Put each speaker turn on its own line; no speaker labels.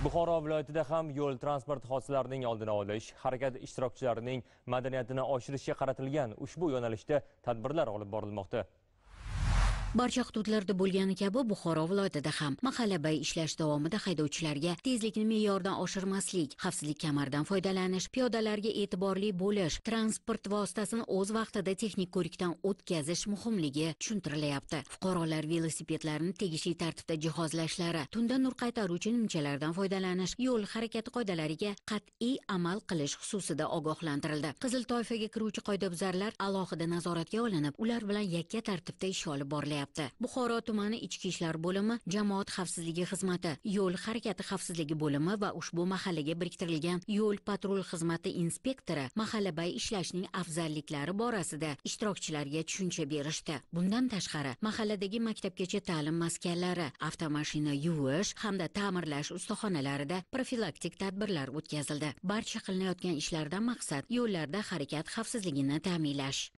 buxoro viloyatida ham yo'l transport hodisalarining oldini olish harakat ishtirokchilarining madaniyatini oshirishga qaratilgan ushbu yo'nalishda tadbirlar olib borilmoqda
barcha hududlarda bo'lgani kabi buxoro viloyatida ham mahallabay ishlash davomida haydovchilarga tezlikni me'yordan oshirmaslik xavfsizlik kamaridan foydalanish piyodalarga e'tiborli bo'lish transport vositasini o'z vaqtida texnik ko'rikdan o'tkazish muhimligi tushuntirilyapti fuqarolar velosipedlarini tegishli tartibda jihozlashlari tunda nur qaytaruvchi nimchalardan foydalanish yo'l harakati qoidalariga qat'iy amal qilish xususida ogohlantirildi qizil toifaga kiruvchi qoidabuzarlar alohida nazoratga olinib ular bilan yakka tartibda ish olib boriladi qilyapti buxoro tumani ichki ishlar bo'limi jamoat xavfsizligi xizmati yo'l harakati xavfsizligi bo'limi va ushbu mahallaga biriktirilgan yo'l patrul xizmati inspektori mahallabay ishlashning afzalliklari borasida ishtirokchilarga tushuncha berishdi bundan tashqari mahalladagi maktabgacha ta'lim maskanlari avtomashina yuvish hamda ta'mirlash ustaxonalarida profilaktik tadbirlar o'tkazildi barcha qilinayotgan ishlardan maqsad yo'llarda harakat xavfsizligini ta'minlash